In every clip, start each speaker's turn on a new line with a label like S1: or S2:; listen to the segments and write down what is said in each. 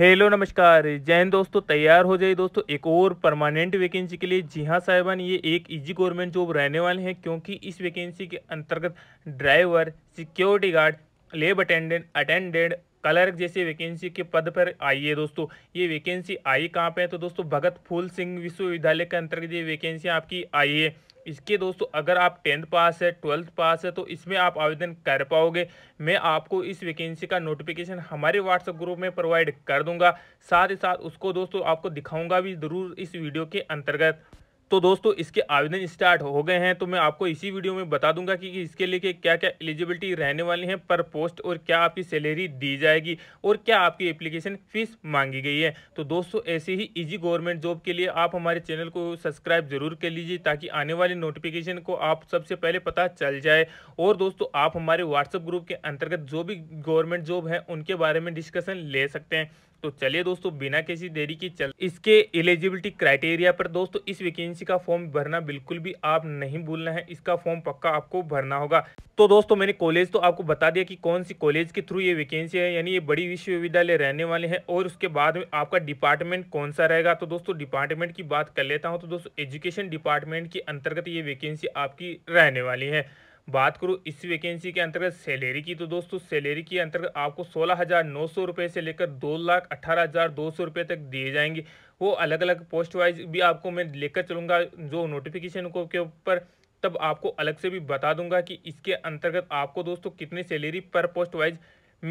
S1: hello नमस्कार जैन दोस्तों तैयार हो जाइए दोस्तों एक और परमानेंट वैकेंसी के लिए जी हाँ साहिबान ये एक इजी गवर्नमेंट जॉब रहने वाले हैं क्योंकि इस वैकेंसी के अंतर्गत driver security guard lab attendant attendant clerk जैसे वैकेंसी के पद पर आई है दोस्तों ये वैकेंसी आई कहाँ पर है तो दोस्तों भगत फूल सिंह विश्वविद्यालय के अंतर्गत ये वैकेंसी आपकी आई है इसके दोस्तों अगर आप टेंथ पास है ट्वेल्थ पास है तो इसमें आप आवेदन कर पाओगे मैं आपको इस वैकेंसी का नोटिफिकेशन हमारे व्हाट्सएप ग्रुप में प्रोवाइड कर दूंगा साथ ही साथ उसको दोस्तों आपको दिखाऊंगा भी ज़रूर इस वीडियो के अंतर्गत तो दोस्तों इसके आवेदन स्टार्ट हो गए हैं तो मैं आपको इसी वीडियो में बता दूंगा कि इसके लिए क्या क्या एलिजिबिलिटी रहने वाली है पर पोस्ट और क्या आपकी सैलरी दी जाएगी और क्या आपकी एप्लीकेशन फीस मांगी गई है तो दोस्तों ऐसे ही ईजी गवर्नमेंट जॉब के लिए आप हमारे चैनल को सब्सक्राइब जरूर कर लीजिए ताकि आने वाले नोटिफिकेशन को आप सबसे पहले पता चल जाए और दोस्तों आप हमारे व्हाट्सएप ग्रुप के अंतर्गत जो भी गवर्नमेंट जॉब है उनके बारे में डिस्कशन ले सकते हैं तो चलिए दोस्तों बिना किसी देरी की चल इसके एलिजिबिलिटी क्राइटेरिया पर दोस्तों इस वैकेंसी का फॉर्म भरना बिल्कुल भी आप नहीं भूलना है इसका फॉर्म पक्का आपको भरना होगा तो दोस्तों मैंने कॉलेज तो आपको बता दिया कि कौन सी कॉलेज के थ्रू ये वैकेंसी है यानी ये बड़ी विश्वविद्यालय रहने वाले हैं और उसके बाद में आपका डिपार्टमेंट कौन सा रहेगा तो दोस्तों डिपार्टमेंट की बात कर लेता हूँ तो दोस्तों एजुकेशन डिपार्टमेंट के अंतर्गत ये वैकेंसी आपकी रहने वाली है बात करूँ इस वैकेंसी के अंतर्गत सैलरी की तो दोस्तों सैलरी के अंतर्गत आपको सोलह हज़ार नौ सौ रुपये से लेकर दो लाख अठारह हज़ार दो सौ रुपये तक दिए जाएंगे वो अलग अलग पोस्ट वाइज भी आपको मैं लेकर चलूँगा जो नोटिफिकेशन को के ऊपर तब आपको अलग से भी बता दूंगा कि इसके अंतर्गत आपको दोस्तों कितनी सैलरी पर पोस्ट वाइज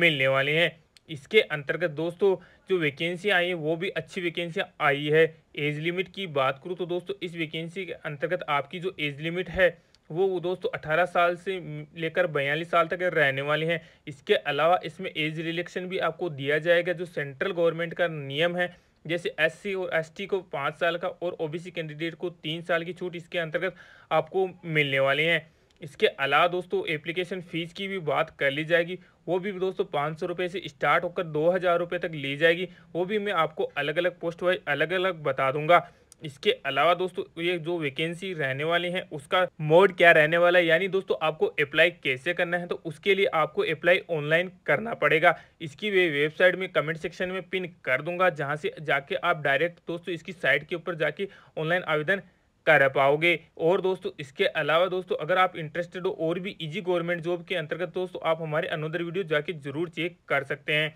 S1: मिलने वाले हैं इसके अंतर्गत दोस्तों जो वैकेंसी आई है वो भी अच्छी वैकेंसी आई है एज लिमिट की बात करूँ तो दोस्तों इस वैकेंसी के अंतर्गत आपकी जो एज लिमिट है वो, दोस्तों 18 साल से लेकर बयालीस साल तक रहने वाले हैं इसके अलावा इसमें एज रिलेक्शन भी आपको दिया जाएगा जो सेंट्रल गवर्नमेंट का नियम है जैसे एससी और एसटी को पाँच साल का और ओबीसी कैंडिडेट को तीन साल की छूट इसके अंतर्गत आपको मिलने वाले हैं इसके अलावा दोस्तों एप्लीकेशन फ़ीस की भी बात कर ली जाएगी वो भी दोस्तों पाँच सौ रुपये से स्टार्ट होकर दो हज़ार रुपये तक ली जाएगी वो भी मैं आपको अलग अलग पोस्ट वाइज अलग अलग बता दूंगा इसके अलावा दोस्तों ये जो वैकेंसी रहने वाली है उसका मोड क्या रहने वाला है यानी दोस्तों आपको अप्लाई कैसे करना है तो उसके लिए आपको अप्लाई ऑनलाइन करना पड़ेगा इसकी वे वेबसाइट में कमेंट सेक्शन में पिन कर दूंगा जहाँ से जाके आप डायरेक्ट दोस्तों इसकी साइट के ऊपर जाके ऑनलाइन आवेदन कर पाओगे और दोस्तों इसके अलावा दोस्तों अगर आप इंटरेस्टेड हो और भी इजी गवर्नमेंट जॉब के अंतर्गत दोस्तों आप हमारे अनोदर वीडियो जाके जरूर चेक कर सकते हैं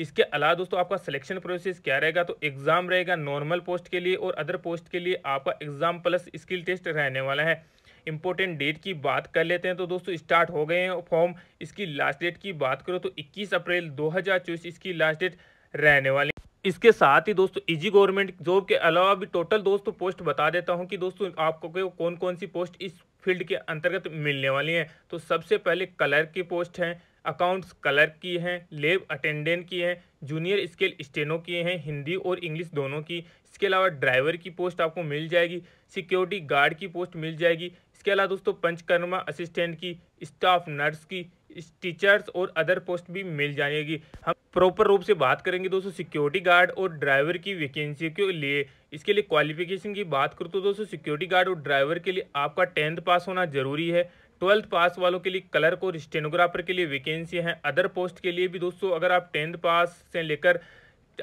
S1: इसके अलावा दोस्तों आपका सिलेक्शन प्रोसेस क्या रहेगा तो एग्ज़ाम रहेगा नॉर्मल पोस्ट के लिए और अदर पोस्ट के लिए आपका एग्ज़ाम प्लस स्किल टेस्ट रहने वाला है इंपॉर्टेंट डेट की बात कर लेते हैं तो दोस्तों स्टार्ट हो गए हैं फॉर्म इसकी लास्ट डेट की बात करो तो 21 अप्रैल 2024 इसकी लास्ट डेट रहने वाली इसके साथ ही दोस्तों इजी गवर्नमेंट जॉब के अलावा भी टोटल दोस्तों पोस्ट बता देता हूं कि दोस्तों आपको कौन कौन सी पोस्ट इस फील्ड के अंतर्गत मिलने वाली हैं तो सबसे पहले कलर की पोस्ट है अकाउंट्स क्लर्क की हैं लेब अटेंडेंट की हैं जूनियर स्केल स्टेनो की हैं हिंदी और इंग्लिश दोनों की इसके अलावा ड्राइवर की पोस्ट आपको मिल जाएगी सिक्योरिटी गार्ड की पोस्ट मिल जाएगी इसके अलावा दोस्तों पंचकर्मा असिस्टेंट की स्टाफ नर्स की टीचर्स और अदर पोस्ट भी मिल जाएगी हम प्रॉपर रूप से बात करेंगे दोस्तों सिक्योरिटी गार्ड और ड्राइवर की वैकेंसी के लिए इसके लिए क्वालिफिकेशन की बात करूँ तो दोस्तों सिक्योरिटी गार्ड और ड्राइवर के लिए आपका टेंथ पास होना जरूरी है ट्वेल्थ पास वालों के लिए कलर और स्टेनोग्राफर के लिए वैकेंसी हैं अदर पोस्ट के लिए भी दोस्तों अगर आप टेंथ पास से लेकर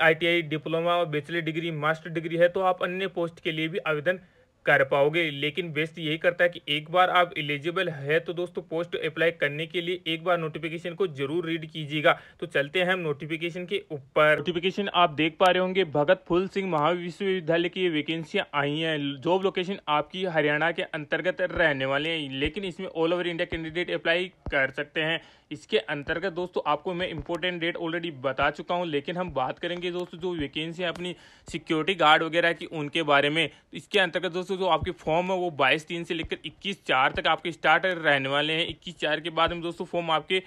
S1: आईटीआई डिप्लोमा और बैचलर डिग्री मास्टर डिग्री है तो आप अन्य पोस्ट के लिए भी आवेदन कर पाओगे लेकिन बेस्ट यही करता है कि एक बार आप एलिजिबल है तो दोस्तों पोस्ट अप्लाई करने के लिए एक बार नोटिफिकेशन को जरूर रीड कीजिएगा तो चलते हैं हम नोटिफिकेशन के ऊपर नोटिफिकेशन आप देख पा रहे होंगे भगत फूल सिंह महाविश्वविद्यालय की वैकेंसियां आई हैं जॉब लोकेशन आपकी हरियाणा के अंतर्गत रहने वाले हैं लेकिन इसमें all over India candidate apply कर सकते हैं इसके अंतर्गत दोस्तों आपको मैं इंपॉर्टेंट डेट ऑलरेडी बता चुका हूँ लेकिन हम बात करेंगे दोस्तों जो वैकेंसी अपनी सिक्योरिटी गार्ड वगैरह की उनके बारे में इसके अंतर्गत दोस्तों दोस्तों जो आपके फॉर्म है वो बाईस तीन से लेकर इक्कीस चार तक आपके स्टार्ट रहने वाले हैं इक्कीस चार के बाद में दोस्तों फॉर्म आपके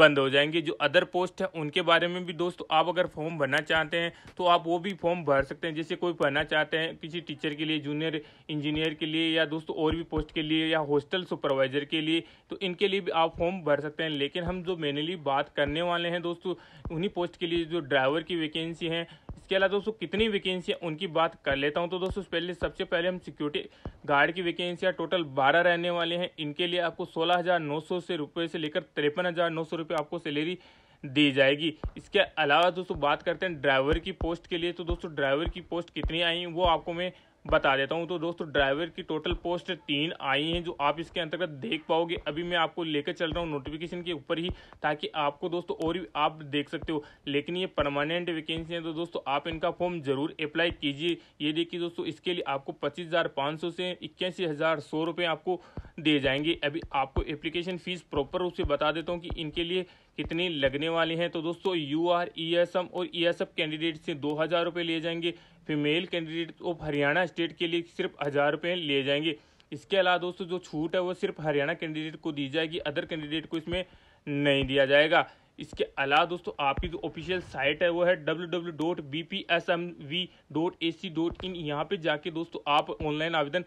S1: बंद हो जाएंगे जो अदर पोस्ट है उनके बारे में भी दोस्तों आप अगर फॉर्म भरना चाहते हैं तो आप वो भी फॉर्म भर सकते हैं जैसे कोई भरना चाहते हैं किसी टीचर के लिए जूनियर इंजीनियर के लिए या दोस्तों और भी पोस्ट के लिए या हॉस्टल सुपरवाइजर के लिए तो इनके लिए भी आप फॉर्म भर सकते हैं लेकिन हम जो मेनली बात करने वाले हैं दोस्तों उन्हीं पोस्ट के लिए जो ड्राइवर की वैकेंसी है इसके अलावा दोस्तों कितनी वैकेंसी उनकी बात कर लेता हूं तो दोस्तों पहले सबसे पहले हम सिक्योरिटी गार्ड की वैकेंसियाँ टोटल बारह रहने वाले हैं इनके लिए आपको सोलह हज़ार नौ सौ से रुपये से लेकर तिरपन हज़ार नौ सौ रुपये आपको सैलरी दी जाएगी इसके अलावा दोस्तों बात करते हैं ड्राइवर की पोस्ट के लिए तो दोस्तों ड्राइवर की पोस्ट कितनी आई वो आपको मैं बता देता हूँ तो दोस्तों ड्राइवर की टोटल पोस्ट तीन आई हैं जो आप इसके अंतर्गत देख पाओगे अभी मैं आपको लेकर चल रहा हूँ नोटिफिकेशन के ऊपर ही ताकि आपको दोस्तों और भी आप देख सकते हो लेकिन ये परमानेंट वैकेंसी है तो दोस्तों आप इनका फॉर्म जरूर अप्लाई कीजिए ये देखिए दोस्तों इसके लिए आपको पच्चीस हज़ार पाँच सौ से इक्यासी हज़ार सौ रुपये आपको दिए जाएंगे अभी आपको एप्लीकेशन फ़ीस प्रॉपर रूप से बता देता हूँ कि इनके लिए कितने लगने वाले हैं तो दोस्तों U R E S M और ई एस एफ कैंडिडेट से दो हज़ार रुपये लिए जाएंगे female candidate of Haryana state के लिए सिर्फ हज़ार रुपये लिए जाएंगे इसके अलावा दोस्तों जो छूट है वो सिर्फ हरियाणा कैंडिडेट को दी जाएगी अदर कैंडिडेट को इसमें नहीं दिया जाएगा इसके अलावा दोस्तों आपकी जो ऑफिशियल साइट है वो है W W dot B P S M V dot A C dot in यहाँ पर जाके दोस्तों आप ऑनलाइन आवेदन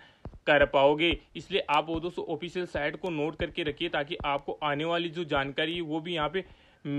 S1: कर पाओगे इसलिए आप वो दोस्तों ऑफिशियल साइट को नोट करके रखिए ताकि आपको आने वाली जो जानकारी है वो भी यहाँ पे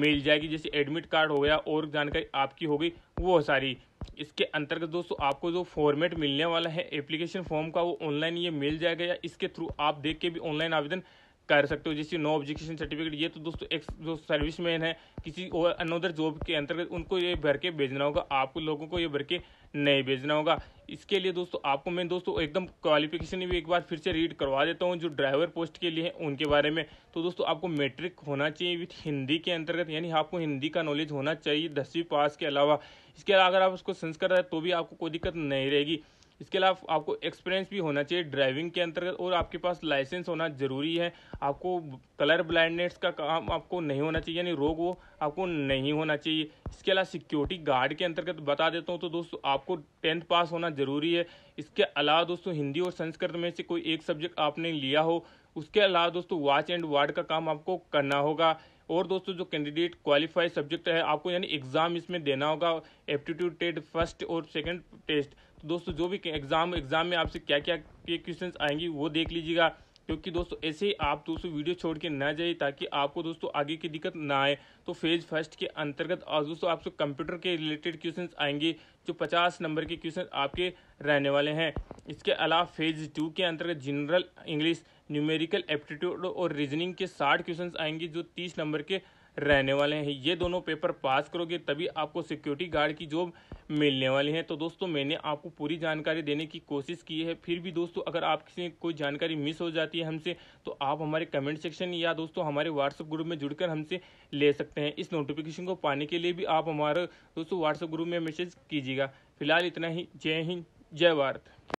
S1: मिल जाएगी जैसे एडमिट कार्ड हो गया और जानकारी आपकी हो गई वो सारी इसके अंतर्गत दोस्तों आपको जो फॉर्मेट मिलने वाला है एप्लीकेशन फॉर्म का वो ऑनलाइन ये मिल जाएगा या इसके थ्रू आप देख के भी ऑनलाइन आवेदन कर सकते हो जैसे नो ऑब्जेक्शन सर्टिफिकेट ये तो दोस्तों एक जो सर्विस मैन है किसी और अनदर जॉब के अंतर्गत उनको ये भर के भेजना होगा आपको लोगों को ये भर के नहीं भेजना होगा इसके लिए दोस्तों आपको मैं दोस्तों एकदम क्वालिफिकेशन भी एक बार फिर से रीड करवा देता हूँ जो ड्राइवर पोस्ट के लिए हैं उनके बारे में तो दोस्तों आपको मेट्रिक होना चाहिए विथ हिंदी के अंतर्गत यानी आपको हिंदी का नॉलेज होना चाहिए दसवीं पास के अलावा इसके अलावा अगर आप उसको संस्कृत है तो भी आपको कोई दिक्कत नहीं रहेगी इसके अलावा आपको एक्सपीरियंस भी होना चाहिए ड्राइविंग के अंतर्गत और आपके पास लाइसेंस होना ज़रूरी है आपको कलर ब्लाइंडनेस का काम आपको नहीं होना चाहिए यानी रोग वो आपको नहीं होना चाहिए इसके अलावा सिक्योरिटी गार्ड के अंतर्गत बता देता हूँ तो दोस्तों आपको टेंथ पास होना ज़रूरी है इसके अलावा दोस्तों हिंदी और संस्कृत में से कोई एक सब्जेक्ट आपने लिया हो उसके अलावा दोस्तों वाच एंड वार्ड का काम आपको करना होगा और दोस्तों जो कैंडिडेट क्वालिफाइड सब्जेक्ट है आपको यानी एग्ज़ाम इसमें देना होगा एप्टीट्यूड टेस्ट फर्स्ट और सेकेंड टेस्ट तो दोस्तों जो भी एग्ज़ाम एग्ज़ाम में आपसे क्या क्या क्वेश्चंस क्वेश्चन वो देख लीजिएगा क्योंकि दोस्तों ऐसे ही आप दोस्तों वीडियो छोड़ के ना जाए ताकि आपको दोस्तों आगे की दिक्कत ना आए तो फेज फर्स्ट के अंतर्गत और दोस्तों आपसे कंप्यूटर के रिलेटेड क्वेश्चन आएंगे जो पचास नंबर के क्वेश्चन आपके रहने वाले हैं इसके अलावा फेज टू के अंतर्गत जनरल इंग्लिश न्यूमेरिकल एप्टीट्यूड और रीजनिंग के साठ क्वेश्चन आएंगे जो तीस नंबर के रहने वाले हैं ये दोनों पेपर पास करोगे तभी आपको सिक्योरिटी गार्ड की जॉब मिलने वाली है तो दोस्तों मैंने आपको पूरी जानकारी देने की कोशिश की है फिर भी दोस्तों अगर आप किसी कोई जानकारी मिस हो जाती है हमसे तो आप हमारे कमेंट सेक्शन या दोस्तों हमारे व्हाट्सएप ग्रुप में जुड़कर हमसे ले सकते हैं इस नोटिफिकेशन को पाने के लिए भी आप हमारे दोस्तों व्हाट्सएप ग्रुप में मैसेज कीजिएगा फिलहाल इतना ही जय हिंद जय भारत